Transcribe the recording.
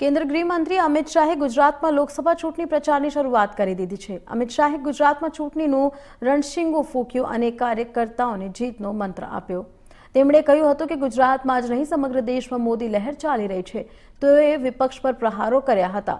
કેન્દ્ર ગૃહમંત્રી અમિત શાહે ગુજરાતમાં લોકસભા ચૂંટણી પ્રચારની શરૂઆત કરી દીધી છે અમિત શાહે ગુજરાતમાં ચૂંટણીનું રણશીંગો ફૂંક્યું અને કાર્યકર્તાઓને જીતનો મંત્ર આપ્યો તેમણે કહ્યું હતું કે ગુજરાતમાં જ નહીં સમગ્ર દેશમાં મોદી લહેર ચાલી રહી છે તેઓએ વિપક્ષ પર પ્રહારો કર્યા હતા